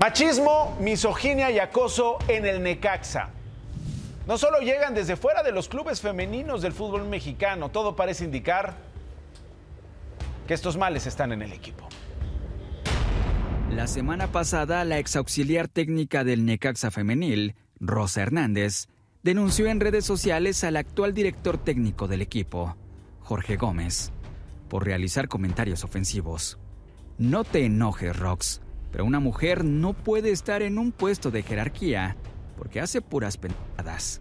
Machismo, misoginia y acoso en el Necaxa. No solo llegan desde fuera de los clubes femeninos del fútbol mexicano, todo parece indicar que estos males están en el equipo. La semana pasada, la ex auxiliar técnica del Necaxa femenil, Rosa Hernández, denunció en redes sociales al actual director técnico del equipo, Jorge Gómez, por realizar comentarios ofensivos. No te enojes, Rox. Pero una mujer no puede estar en un puesto de jerarquía porque hace puras pendejadas.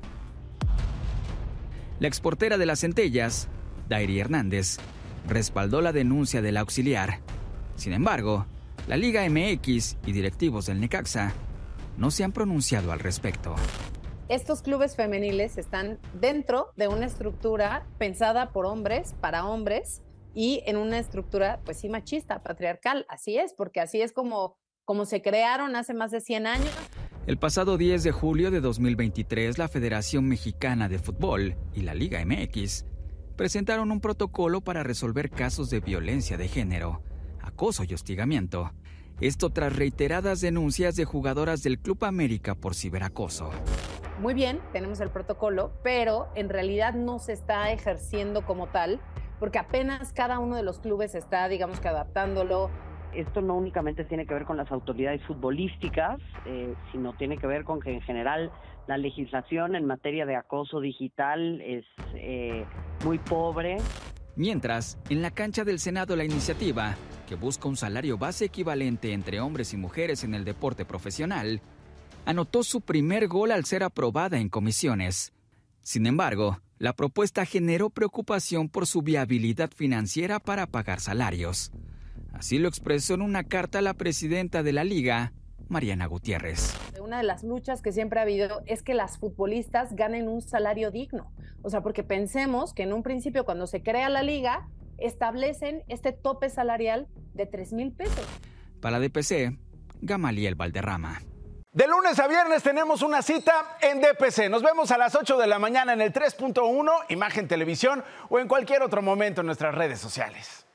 La exportera de las centellas, Dairi Hernández, respaldó la denuncia del auxiliar. Sin embargo, la Liga MX y directivos del Necaxa no se han pronunciado al respecto. Estos clubes femeniles están dentro de una estructura pensada por hombres, para hombres, y en una estructura, pues sí, machista, patriarcal. Así es, porque así es como como se crearon hace más de 100 años. El pasado 10 de julio de 2023, la Federación Mexicana de Fútbol y la Liga MX presentaron un protocolo para resolver casos de violencia de género, acoso y hostigamiento. Esto tras reiteradas denuncias de jugadoras del Club América por ciberacoso. Muy bien, tenemos el protocolo, pero en realidad no se está ejerciendo como tal, porque apenas cada uno de los clubes está, digamos que adaptándolo, esto no únicamente tiene que ver con las autoridades futbolísticas, eh, sino tiene que ver con que en general la legislación en materia de acoso digital es eh, muy pobre. Mientras, en la cancha del Senado la iniciativa, que busca un salario base equivalente entre hombres y mujeres en el deporte profesional, anotó su primer gol al ser aprobada en comisiones. Sin embargo, la propuesta generó preocupación por su viabilidad financiera para pagar salarios. Así lo expresó en una carta la presidenta de la liga, Mariana Gutiérrez. Una de las luchas que siempre ha habido es que las futbolistas ganen un salario digno. O sea, porque pensemos que en un principio cuando se crea la liga, establecen este tope salarial de 3 mil pesos. Para DPC, Gamaliel Valderrama. De lunes a viernes tenemos una cita en DPC. Nos vemos a las 8 de la mañana en el 3.1, Imagen Televisión o en cualquier otro momento en nuestras redes sociales.